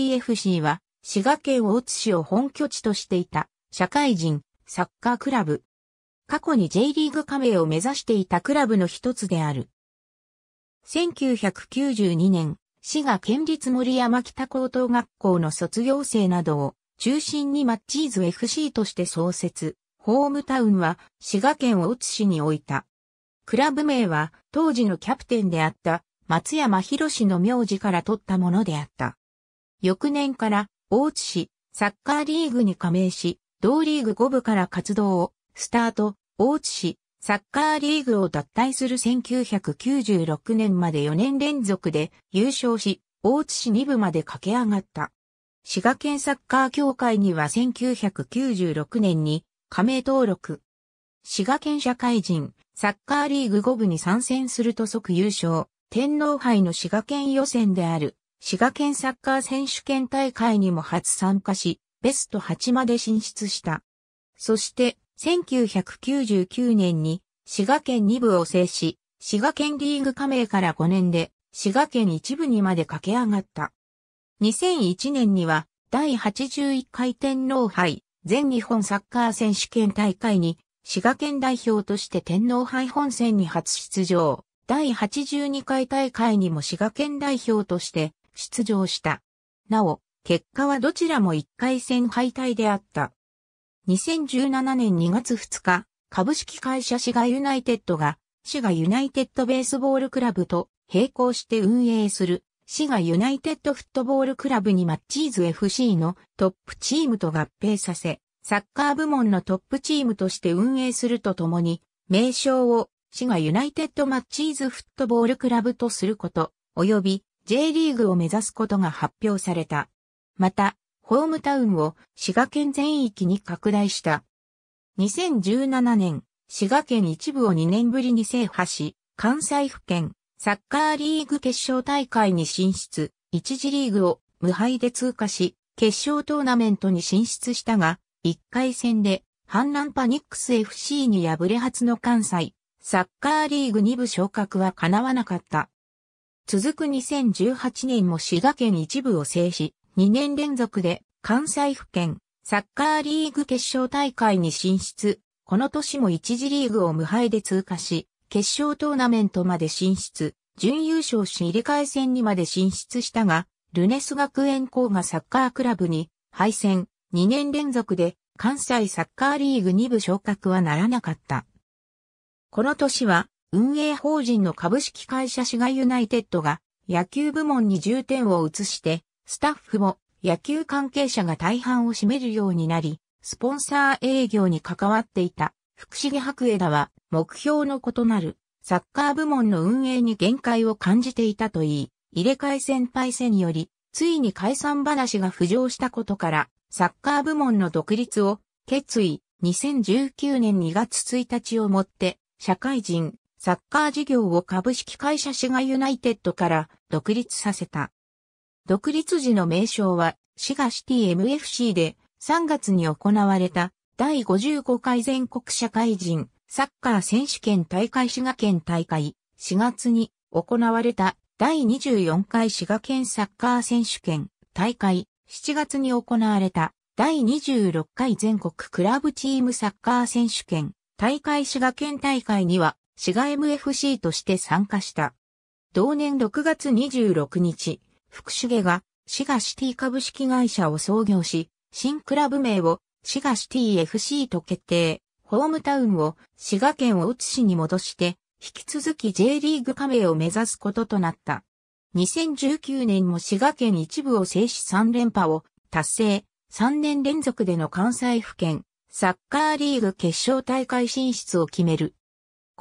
FC は滋賀県大津市を本拠地としていた社会人サッカークラブ。過去に J リーグ加盟を目指していたクラブの一つである。1992年、滋賀県立森山北高等学校の卒業生などを中心にマッチーズ FC として創設。ホームタウンは滋賀県大津市に置いた。クラブ名は当時のキャプテンであった松山博の名字から取ったものであった。翌年から大津市サッカーリーグに加盟し、同リーグ5部から活動をスタート、大津市サッカーリーグを脱退する1996年まで4年連続で優勝し、大津市2部まで駆け上がった。滋賀県サッカー協会には1996年に加盟登録。滋賀県社会人、サッカーリーグ5部に参戦すると即優勝、天皇杯の滋賀県予選である滋賀県サッカー選手権大会にも初参加し、ベスト8まで進出した。そして、1999年に滋賀県2部を制し、滋賀県リーグ加盟から5年で滋賀県1部にまで駆け上がった。2001年には第81回天皇杯全日本サッカー選手権大会に滋賀県代表として天皇杯本戦に初出場。第82回大会にも滋賀県代表として出場した。なお、結果はどちらも1回戦敗退であった。2017年2月2日、株式会社シガユナイテッドが、シガユナイテッドベースボールクラブと並行して運営する、シガユナイテッドフットボールクラブにマッチーズ FC のトップチームと合併させ、サッカー部門のトップチームとして運営するとともに、名称を、シガユナイテッドマッチーズフットボールクラブとすること、及び、J リーグを目指すことが発表された。また、ホームタウンを滋賀県全域に拡大した。2017年、滋賀県一部を2年ぶりに制覇し、関西府県サッカーリーグ決勝大会に進出、一次リーグを無敗で通過し、決勝トーナメントに進出したが、1回戦で、反乱パニックス FC に敗れ初の関西、サッカーリーグ2部昇格は叶わなかった。続く2018年も滋賀県一部を制し、2年連続で関西府県サッカーリーグ決勝大会に進出。この年も一次リーグを無敗で通過し、決勝トーナメントまで進出、準優勝し入れ替え戦にまで進出したが、ルネス学園校がサッカークラブに敗戦、2年連続で関西サッカーリーグ2部昇格はならなかった。この年は運営法人の株式会社滋賀ユナイテッドが野球部門に重点を移して、スタッフも野球関係者が大半を占めるようになり、スポンサー営業に関わっていた福重博枝は目標の異なるサッカー部門の運営に限界を感じていたといい、入れ替え先輩戦により、ついに解散話が浮上したことから、サッカー部門の独立を決意、2019年2月1日をもって、社会人、サッカー事業を株式会社滋賀ユナイテッドから独立させた。独立時の名称は滋賀シティ MFC で3月に行われた第55回全国社会人サッカー選手権大会滋賀県大会4月に行われた第24回滋賀県サッカー選手権大会7月に行われた第26回全国クラブチームサッカー選手権大会滋賀県大会には滋賀 MFC として参加した。同年6月26日、福重が滋賀シティ株式会社を創業し、新クラブ名を滋賀シティ FC と決定、ホームタウンを滋賀県を津市に戻して、引き続き J リーグ加盟を目指すこととなった。2019年も滋賀県一部を制し3連覇を達成、3年連続での関西府県サッカーリーグ決勝大会進出を決める。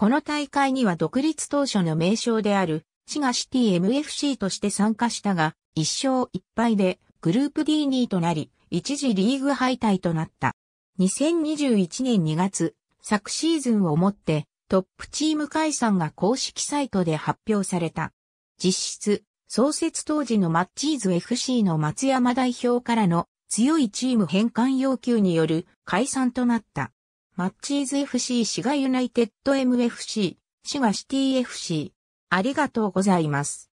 この大会には独立当初の名称である、シガシティ MFC として参加したが、1勝1敗でグループ D2 となり、一時リーグ敗退となった。2021年2月、昨シーズンをもってトップチーム解散が公式サイトで発表された。実質、創設当時のマッチーズ FC の松山代表からの強いチーム返還要求による解散となった。マッチーズ FC シガユナイテッド MFC シガシティ FC ありがとうございます。